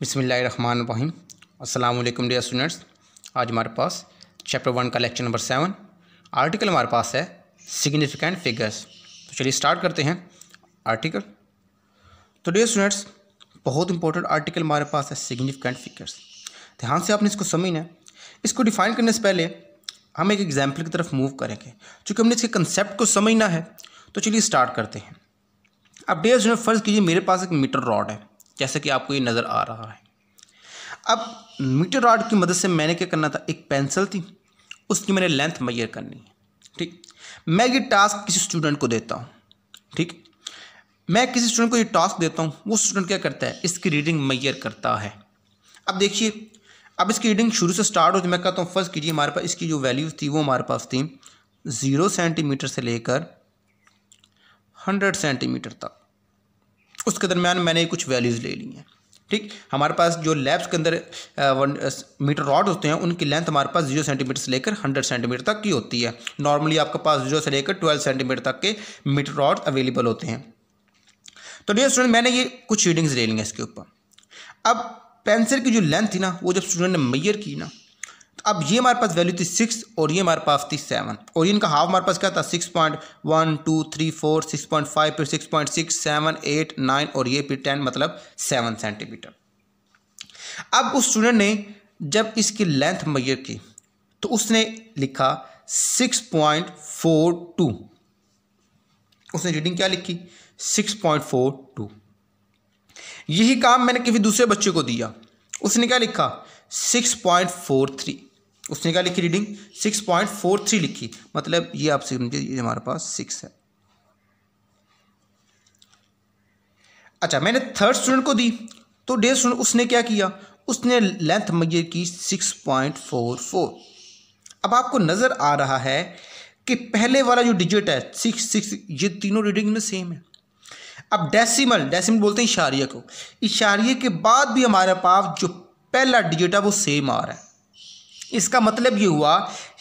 बिसमीम अल्लाम day students आज हमारे पास चैप्टर वन का लेक्चर नंबर सेवन आर्टिकल हमारे पास है सिग्निफिकेंट फिगर्स तो चलिए स्टार्ट करते हैं आर्टिकल तो डे स्टूडेंट्स बहुत इंपॉर्टेंट आर्टिकल हमारे पास है सिग्निफिकेंट फिगर्स ध्यान से आपने इसको समझना है इसको डिफाइन करने से पहले हम एक एग्जाम्पल की तरफ मूव करेंगे चूँकि हमने इसके कंसेप्ट को समझना है तो चलिए स्टार्ट करते हैं अब डेयर स्टूडेंट फ़र्ज़ कीजिए मेरे पास एक मीटर रॉड है जैसा कि आपको ये नज़र आ रहा है अब मीटर रॉड की मदद से मैंने क्या करना था एक पेंसिल थी उसकी मैंने लेंथ मैयर करनी है ठीक मैं ये टास्क किसी स्टूडेंट को देता हूँ ठीक मैं किसी स्टूडेंट को ये टास्क देता हूँ वो स्टूडेंट क्या करता है इसकी रीडिंग मैयर करता है अब देखिए अब इसकी रीडिंग शुरू से स्टार्ट होती मैं कहता हूँ फर्स्ट कीजिए हमारे पास इसकी जो वैल्यूज़ थी वो हमारे पास थी ज़ीरो सेंटीमीटर से लेकर हंड्रेड सेंटीमीटर तक उसके दरमियान मैंने कुछ वैल्यूज़ ले ली हैं ठीक हमारे पास जो लैब्स के अंदर मीटर रॉड होते हैं उनकी लेंथ हमारे पास जीरो सेंटीमीटर से लेकर हंड्रेड सेंटीमीटर तक की होती है नॉर्मली आपके पास जीरो से लेकर ट्वेल्व सेंटीमीटर तक के मीटर रॉड अवेलेबल होते हैं तो डियर स्टूडेंट मैंने ये कुछ रीडिंग्स ले ली हैं इसके ऊपर अब पेंसिल की जो लेंथ थी ना वो जब स्टूडेंट ने मैयर की ना अब ये हमारे पास वैल्यू थी सिक्स और ये हमारे पास थी सेवन और इनका हाफ हमारे पास क्या था six point one two three four six point five फिर six point six seven eight nine और ये फिर टेन मतलब सेवन सेंटीमीटर अब उस स्टूडेंट ने जब इसकी लेंथ मैयर की तो उसने लिखा सिक्स पॉइंट फोर टू उसने रीडिंग क्या लिखी सिक्स पॉइंट फोर टू यही काम मैंने किसी दूसरे बच्चे को दिया उसने क्या लिखा सिक्स पॉइंट फोर थ्री उसने क्या लिखी reading six point four three लिखी मतलब ये आप समझिए ये हमारे पास सिक्स है अच्छा मैंने थर्ड स्टूडेंट को दी तो डेढ़ स्टूडेंट उसने क्या किया उसने लेंथ मजर की सिक्स पॉइंट फोर फोर अब आपको नज़र आ रहा है कि पहले वाला जो डिजिट है सिक्स सिक्स ये तीनों रीडिंग में सेम है अब डेसिमल डेसिमल बोलते हैं इशारिया को इशारिया के बाद भी हमारे पास जो पहला डिजिट है वो सेम आ रहा है इसका मतलब ये हुआ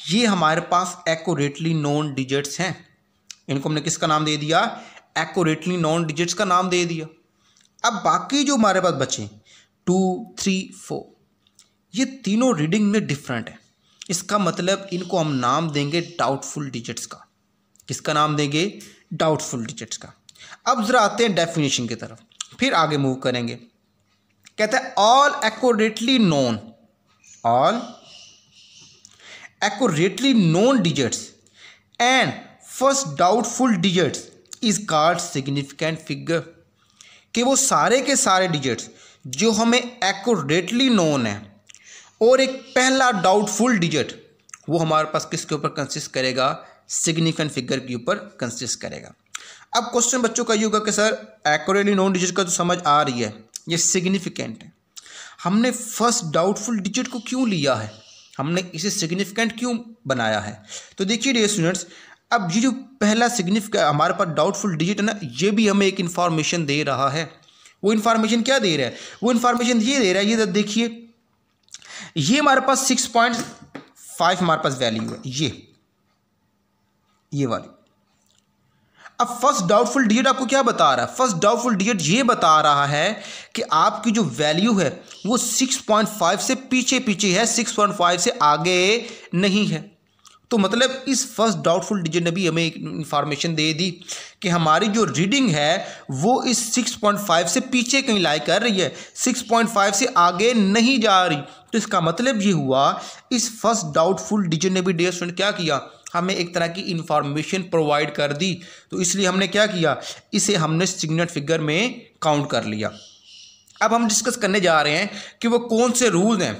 ये हमारे पास एक्यूरेटली नॉन डिजिट्स हैं इनको हमने किसका नाम दे दिया एक्यूरेटली नॉन डिजिट्स का नाम दे दिया अब बाकी जो हमारे पास बचे टू थ्री फोर ये तीनों रीडिंग में डिफरेंट है इसका मतलब इनको हम नाम देंगे डाउटफुल डिजिट्स का किसका नाम देंगे डाउटफुल डिजिट्स का अब ज़रा आते हैं डेफिनेशन की तरफ फिर आगे मूव करेंगे कहते हैं all accurately known all accurately known digits and first doubtful digits is called significant figure कि वो सारे के सारे digits जो हमें accurately known है और एक पहला doubtful digit वो हमारे पास किसके ऊपर consist करेगा significant figure के ऊपर consist करेगा अब क्वेश्चन बच्चों का ये होगा कि सर एक्यूरेटली नॉन डिजिट का तो समझ आ रही है ये सिग्निफिकेंट है हमने फर्स्ट डाउटफुल डिजिट को क्यों लिया है हमने इसे सिग्निफिकेंट क्यों बनाया है तो देखिए डे स्टूडेंट्स अब ये जो पहला सिग्निफिक हमारे पास डाउटफुल डिजिट है ना ये भी हमें एक इन्फॉर्मेशन दे रहा है वो इन्फॉर्मेशन क्या दे रहा है वो इन्फॉर्मेशन ये दे रहा है ये तो देखिए ये हमारे पास सिक्स पॉइंट फाइव हमारे पास वैल्यू है ये ये वाली अब फर्स्ट डाउटफुल डिजिट आपको क्या बता रहा है फर्स्ट डाउटफुल डिजिट ये बता रहा है कि आपकी जो वैल्यू है वो 6.5 से पीछे पीछे है 6.5 से आगे नहीं है तो मतलब इस फर्स्ट डाउटफुल डिजिट ने भी हमें एक इन्फॉर्मेशन दे दी कि हमारी जो रीडिंग है वो इस 6.5 से पीछे कहीं लाई कर रही है 6.5 से आगे नहीं जा रही तो इसका मतलब ये हुआ इस फर्स्ट डाउटफुल डिजिट ने भी डेयर स्टूडेंट क्या किया हमें एक तरह की इन्फॉर्मेशन प्रोवाइड कर दी तो इसलिए हमने क्या किया इसे हमने सिग्नेट फिगर में काउंट कर लिया अब हम डिस्कस करने जा रहे हैं कि वो कौन से रूल हैं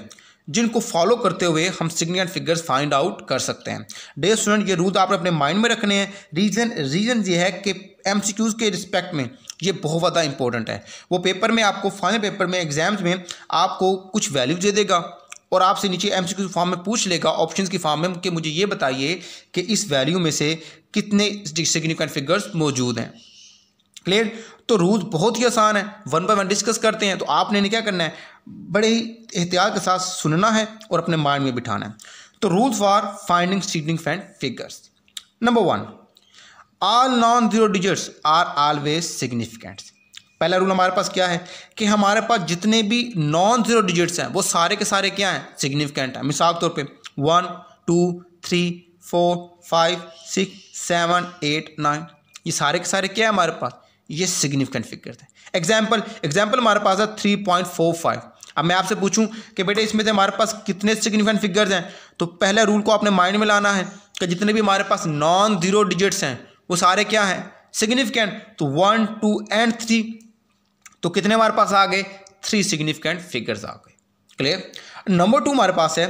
जिनको फॉलो करते हुए हम सिग्नेट फिगर्स फाइंड आउट कर सकते हैं डे स्टूडेंट ये रूल आपने अपने माइंड में रखने हैं रीज़न रीज़न ये है कि एम के रिस्पेक्ट में ये बहुत ज़्यादा इंपॉर्टेंट है वो पेपर में आपको फाइनल पेपर में एग्जाम्स में आपको कुछ वैल्यू दे देगा और आपसे नीचे एम एमसीक्यू फॉर्म में पूछ लेगा ऑप्शन की फॉर्म में कि मुझे ये बताइए कि इस वैल्यू में से कितने सिग्निफिकेंट फिगर्स मौजूद हैं क्लियर तो रूल बहुत ही आसान है वन बाय वन डिस्कस करते हैं तो आपने ने क्या करना है बड़े ही एहतियात के साथ सुनना है और अपने माइंड में बिठाना है तो रूल फॉर फाइंडिंग फैंड figures number one all non zero digits are always significants पहला रूल हमारे पास क्या है कि हमारे पास जितने भी नॉन जीरो डिजिट्स हैं वो सारे के सारे क्या हैं सिग्निफिकेंट हैं मिसाल के तौर पे one two three four five six seven eight nine ये सारे के सारे क्या है हमारे पास ये सिग्निफिकेंट फिगर है एग्जाम्पल एग्जाम्पल हमारे पास है थ्री पॉइंट फोर फाइव अब मैं आपसे पूछूं कि बेटे इसमें से हमारे पास कितने सिग्निफिकेंट फिगर्स हैं तो पहला रूल को अपने माइंड में लाना है कि जितने भी हमारे पास नॉन जीरो डिजिट्स हैं वो सारे क्या हैं सिग्निफिकेंट तो वन टू एंड थ्री तो कितने हमारे पास आ गए थ्री सिग्निफिकेंट फिगर्स आ गए क्लियर नंबर टू हमारे पास है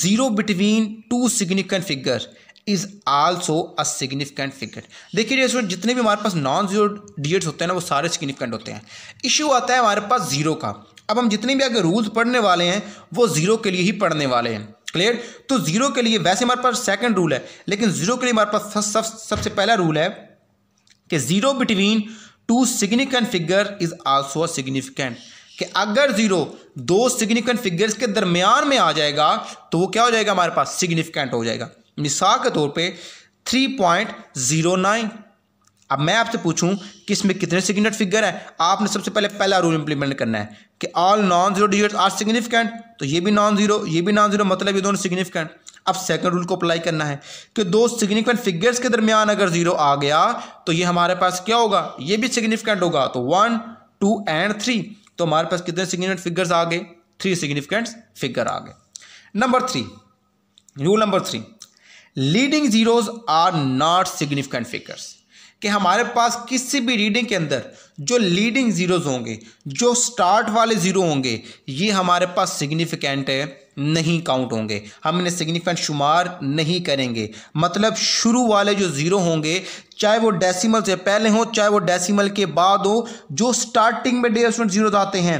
zero between two significant figure is also a significant figure देखिए स्टूडेंट जितने भी हमारे पास नॉन जीरो डिजिट्स होते हैं ना वो सारे सिग्निफिकेंट होते हैं इशू आता है हमारे पास जीरो का अब हम जितने भी आगे रूल्स पढ़ने वाले हैं वो जीरो के लिए ही पढ़ने वाले हैं क्लियर तो जीरो के लिए वैसे हमारे पास सेकंड रूल है लेकिन जीरो के लिए हमारे पास सबसे सब, सब पहला रूल है कि zero between two significant figure is also significant कि अगर जीरो दो सिग्निफिकेंट फिगर्स के दरमियान में आ जाएगा तो वो क्या हो जाएगा हमारे पास सिग्निफिकेंट हो जाएगा मिसाल के तौर पे थ्री पॉइंट जीरो नाइन अब मैं आपसे पूछूं कि इसमें कितने सिग्निफिकेंट फिगर हैं आपने सबसे पहले पहला रूल इंप्लीमेंट करना है कि all non zero digits are significant तो ये भी नॉन जीरो ये भी नॉन जीरो मतलब ये दोनों सिग्निफिकेंट अब सेकंड रूल को अप्लाई करना है कि दो सिग्निफिकेंट फिगर्स के दरमियान अगर जीरो आ गया तो ये हमारे पास क्या होगा ये भी सिग्निफिकेंट होगा तो वन टू एंड थ्री तो हमारे पास कितने सिग्निफिकेंट फिगर्स आ गए थ्री सिग्निफिकेंट फिगर आ गए number three rule number three leading zeros are not significant figures कि हमारे पास किसी भी रीडिंग के अंदर जो लीडिंग ज़ीरोज़ होंगे जो स्टार्ट वाले ज़ीरो होंगे ये हमारे पास सिग्निफिकेंट है नहीं काउंट होंगे हम इन्हें सिग्निफिकेंट शुमार नहीं करेंगे मतलब शुरू वाले जो ज़ीरो होंगे चाहे वो डेसिमल से पहले हो चाहे वो डेसिमल के बाद हो जो स्टार्टिंग में डे स्टूडेंट ज़ीरोज आते हैं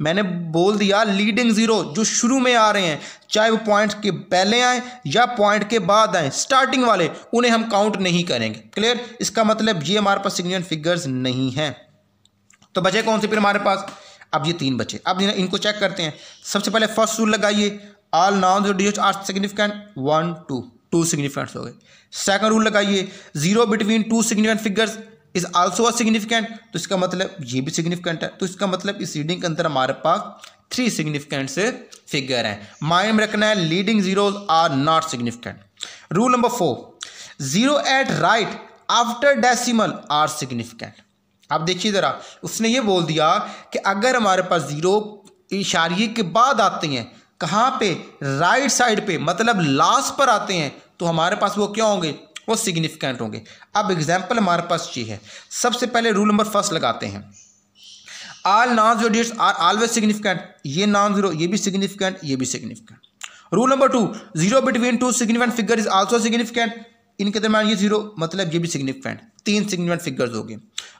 मैंने बोल दिया लीडिंग ज़ीरो जो शुरू में आ रहे हैं चाहे वो पॉइंट के पहले आए या पॉइंट के बाद आए स्टार्टिंग वाले उन्हें हम काउंट नहीं करेंगे क्लियर इसका मतलब ये हमारे पास सिग्निफिकेंट फिगर्स नहीं हैं तो बचे कौन से फिर हमारे पास अब ये तीन बचे अब इनको चेक करते हैं सबसे पहले फर्स्ट रूल लगाइए ऑल नाउन जो digit are significant one two two significants हो गए सेकंड रूल लगाइए zero between two significant figures is also significant तो इसका मतलब ये भी सिग्निफिकेंट है तो इसका मतलब इस रीडिंग के अंदर हमारे पास थ्री सिग्निफिकेंट से फिगर हैं माइंड रखना है leading zeros are not significant rule number four zero at right after decimal are significant आप देखिए ज़रा उसने ये बोल दिया कि अगर हमारे पास ज़ीरो इशारे के बाद आते हैं कहाँ पे राइट साइड पे मतलब लास्ट पर आते हैं तो हमारे पास वो क्या होंगे वो सिग्निफिकेंट होंगे अब एग्जाम्पल हमारे पास ये है सबसे पहले रूल नंबर फर्स्ट लगाते हैं all non zero digits are always significant ये नॉन जीरो ये भी सिग्निफिकेंट ये भी significant rule number two zero between two significant figure is also significant इनके दरमियान ये जीरो मतलब ये भी सिग्निफिकेंट तीन सिग्निफिकेंट फिगर्स होगी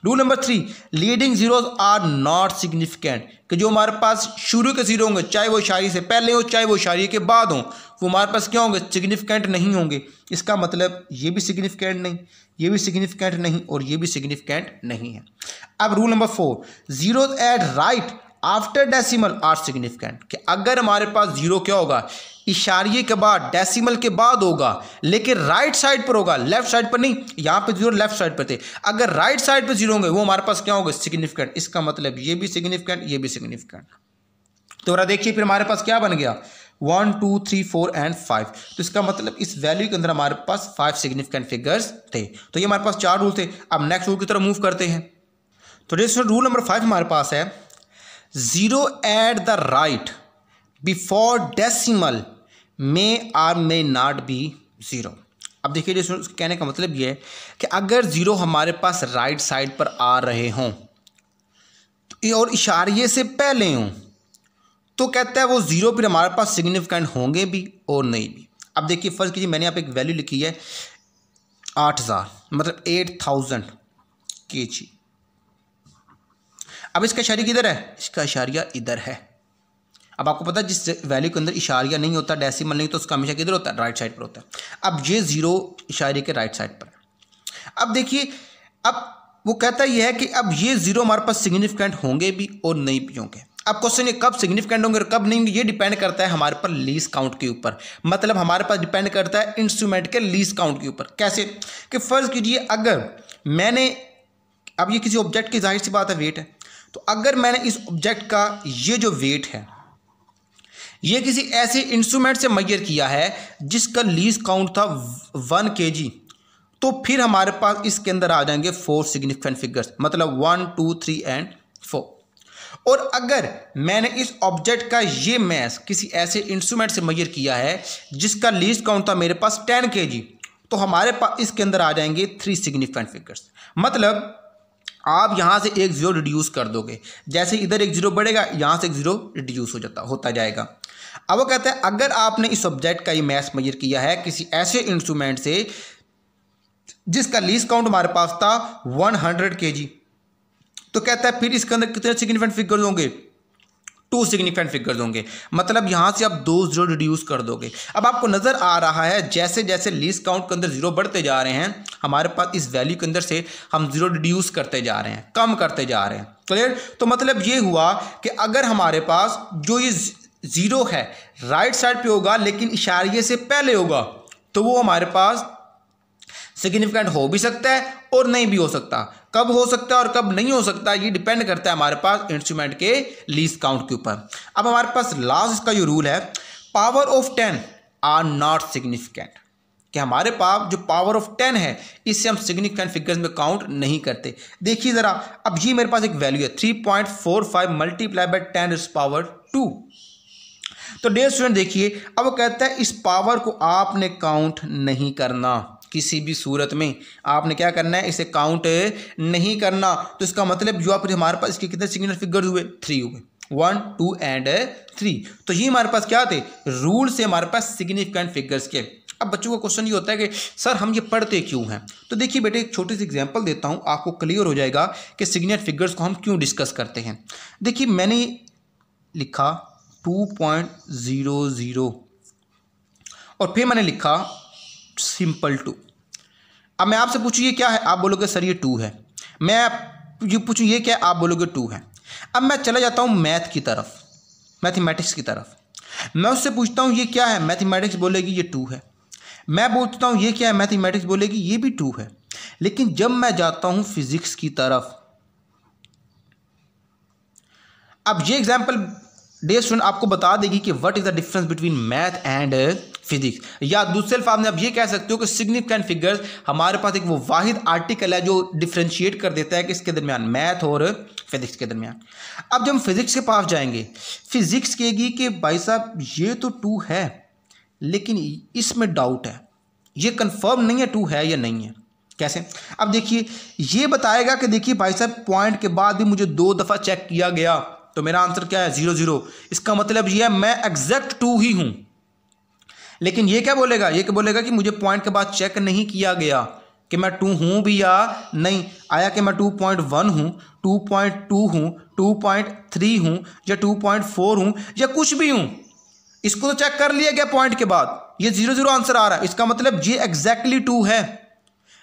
rule number three leading zeros are not significant कि जो हमारे पास शुरू के जीरो होंगे चाहे वो शायरी से पहले हो चाहे वो शायरी के बाद हो वो हमारे पास क्या होंगे सिग्निफिकेंट नहीं होंगे इसका मतलब ये भी सिग्निफिकेंट नहीं ये भी सिग्निफिकेंट नहीं और ये भी सिग्निफिकेंट नहीं है अब rule number four zeros at right after decimal are significant कि अगर हमारे पास जीरो क्या होगा इशारे के बाद डेसिमल के बाद होगा लेकिन राइट साइड पर होगा लेफ्ट साइड पर नहीं यहाँ पे जीरो लेफ्ट साइड पर थे अगर राइट साइड पर जीरो होंगे वो हमारे पास क्या होगा सिग्निफिकेंट इसका मतलब ये भी सिग्निफिकेंट ये भी सिग्निफिकेंट तो जरा देखिए फिर हमारे पास क्या बन गया one two three four and five तो इसका मतलब इस वैल्यू के अंदर हमारे पास फाइव सिग्निफिकेंट फिगर्स थे तो ये हमारे पास चार रूल थे अब नेक्स्ट रूल की तरफ मूव करते हैं तो जैसे रूल नंबर फाइव हमारे पास है zero at the right before decimal may or may not be zero अब देखिए जिसमें कहने का मतलब ये है कि अगर ज़ीरो हमारे पास राइट साइड पर आ रहे हों तो और इशारे से पहले हों तो कहता है वो ज़ीरो पर हमारे पास सिग्निफिकेंट होंगे भी और नहीं भी अब देखिए फ़र्ज़ कीजिए मैंने आप एक वैल्यू लिखी है आठ हज़ार मतलब एट थाउजेंड के जी अब इसका इशारिया किधर है इसका इशारा इधर है अब आपको पता है जिस वैल्यू के अंदर इशारिया नहीं होता डेसिमल नहीं तो उसका हमेशा किधर होता है राइट साइड पर होता है अब ये जीरो इशारे के राइट साइड पर है अब देखिए अब वो कहता यह है कि अब ये जीरो हमारे पास सिग्निफिकेंट होंगे भी और नहीं भी होंगे अब क्वेश्चन ये कब सिग्निफिकेंट होंगे और कब नहीं होंगे ये डिपेंड करता है हमारे पर लीज काउंट के ऊपर मतलब हमारे पास डिपेंड करता है इंस्ट्रूमेंट के लीज काउंट के ऊपर कैसे कि फर्ज कीजिए अगर मैंने अब ये किसी ऑब्जेक्ट की जाहिर सी बात है वेट है तो अगर मैंने इस ऑब्जेक्ट का ये जो वेट है ये किसी ऐसे इंस्ट्रूमेंट से मैयर किया है जिसका लीज काउंट था वन के जी तो फिर हमारे पास इसके अंदर आ जाएंगे फोर सिग्निफिकेंट फिगर्स मतलब one two three and four और अगर मैंने इस ऑब्जेक्ट का ये मैस किसी ऐसे इंस्ट्रूमेंट से मैयर किया है जिसका लीज काउंट था मेरे पास टेन के जी तो हमारे पास इसके अंदर आ जाएंगे थ्री सिग्निफिकेंट फिगर्स मतलब आप यहाँ से एक ज़ीरो रिड्यूस कर दोगे जैसे इधर एक ज़ीरो बढ़ेगा यहाँ से एक ज़ीरो रिड्यूस हो जाता होता जाएगा अब वो कहता है अगर आपने इस सब्जेक्ट का ये मैथ मजर किया है किसी ऐसे इंस्ट्रूमेंट से जिसका लीज काउंट हमारे पास था वन हंड्रेड के जी तो कहता है फिर इसके अंदर कितने सिग्निफिकेंट फिगर्स होंगे टू सिग्निफिकेंट फिगर्स होंगे मतलब यहां से आप दो जीरो रिड्यूस कर दोगे अब आपको नज़र आ रहा है जैसे जैसे लीज काउंट के अंदर जीरो बढ़ते जा रहे हैं हमारे पास इस वैल्यू के अंदर से हम जीरो रिड्यूस करते जा रहे हैं कम करते जा रहे हैं क्लियर तो मतलब ये हुआ कि अगर हमारे पास जो ये ज़ीरो है राइट साइड पे होगा लेकिन इशारे से पहले होगा तो वो हमारे पास सिग्निफिकेंट हो भी सकता है और नहीं भी हो सकता कब हो सकता है और कब नहीं हो सकता ये डिपेंड करता है हमारे पास इंस्ट्रूमेंट के लीज काउंट के ऊपर अब हमारे पास लास्ट का जो रूल है power of ten are not significant कि हमारे पास जो पावर ऑफ टेन है इससे हम सिग्निफिकेंट फिगर्स में काउंट नहीं करते देखिए ज़रा अब ये मेरे पास एक वैल्यू है three point four five multiply by ten is power two तो डेयर स्टूडेंट देखिए अब वो कहता है इस पावर को आपने काउंट नहीं करना किसी भी सूरत में आपने क्या करना है इसे काउंट नहीं करना तो इसका मतलब जो आप हमारे पास इसके कितने सिग्नल फिगर हुए थ्री हुए वन टू एंड थ्री तो ये हमारे पास क्या थे रूल से हमारे पास सिग्निफिकेंट फिगर्स के अब बच्चों का क्वेश्चन ये होता है कि सर हम ये पढ़ते क्यों हैं तो देखिए बेटे एक छोटी सी एग्जांपल देता हूँ आपको क्लियर हो जाएगा कि सिग्नेट फिगर्स को हम क्यों डिस्कस करते हैं देखिए मैंने लिखा टू पॉइंट ज़ीरो ज़ीरो और फिर मैंने लिखा सिंपल टू अब मैं आपसे पूछूँ ये क्या है आप बोलोगे सर ये टू है मैं ये पूछूँ ये क्या है आप बोलोगे टू है अब मैं चला जाता हूँ मैथ की तरफ मैथमेटिक्स की तरफ मैं उससे पूछता हूँ ये क्या है मैथमेटिक्स बोलेगी ये टू है मैं बोलता हूँ ये क्या है मैथमेटिक्स बोलेगी ये भी टू है लेकिन जब मैं जाता हूँ फिजिक्स की तरफ अब ये एग्जाम्पल डे स्टूडेंट आपको बता देगी कि what is the difference between math and physics या दूसरे अल्फाज में आप ये कह सकते हो कि सिग्निफिकेंट फिगर्स हमारे पास एक वो वाहिद आर्टिकल है जो डिफ्रेंशिएट कर देता है कि इसके दरमियान मैथ और फिजिक्स के दरमियान अब जब हम फिजिक्स के पास जाएंगे फिजिक्स कहेगी कि भाई साहब ये तो टू है लेकिन इसमें डाउट है ये कन्फर्म नहीं है टू है या नहीं है कैसे अब देखिए ये बताएगा कि देखिए भाई साहब पॉइंट के बाद भी मुझे दो दफ़ा चेक किया गया तो मेरा आंसर क्या है ज़ीरो ज़ीरो इसका मतलब यह है मैं एग्जैक्ट टू ही हूँ लेकिन ये क्या बोलेगा ये क्या बोलेगा कि मुझे पॉइंट के बाद चेक नहीं किया गया कि मैं टू हूँ भी या नहीं आया कि मैं टू पॉइंट वन हूँ टू पॉइंट टू हूँ टू पॉइंट थ्री हूँ या टू पॉइंट फोर हूँ या कुछ भी हूँ इसको तो चेक कर लिया गया पॉइंट के बाद ये जीरो जीरो आंसर आ रहा है इसका मतलब ये एग्जैक्टली टू है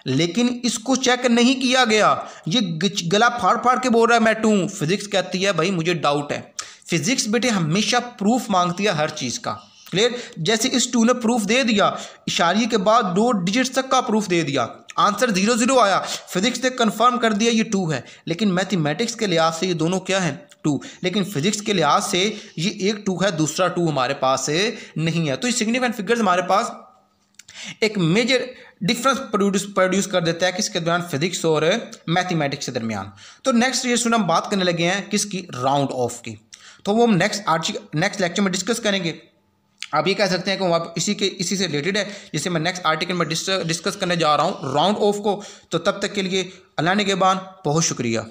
लेकिन इसको चेक नहीं किया गया ये गला फाड़ फाड़ के बोल रहा है मैं टू फिजिक्स कहती है भाई मुझे डाउट है फिजिक्स बेटे हमेशा प्रूफ मांगती है हर चीज़ का क्लियर जैसे इस टू ने प्रूफ दे दिया इशारे के बाद दो डिजिट तक का प्रूफ दे दिया आंसर जीरो जीरो आया फिजिक्स ने कंफर्म कर दिया ये टू है लेकिन मैथमेटिक्स के लिहाज से ये दोनों क्या हैं टू लेकिन फिजिक्स के लिहाज से ये एक टू है दूसरा टू हमारे पास नहीं है तो ये सिग्निफिकेंट फिगर्स हमारे पास एक मेजर डिफरेंस प्रोड्यूस प्रोड्यूस कर देता है किसके दौरान फिजिक्स और मैथमेटिक्स के दरमियान तो नेक्स्ट ये सुन हम बात करने लगे हैं किसकी राउंड ऑफ की तो वो हम नेक्स्ट आज नेक्स्ट लेक्चर में डिस्कस करेंगे आप ये कह सकते हैं कि वहाँ इसी के इसी से रिलेटेड है जिसे मैं नेक्स्ट आर्टिकल में डिस्कस करने जा रहा हूँ राउंड ऑफ को तो तब तक के लिए अल्लाह ने के बहुत शुक्रिया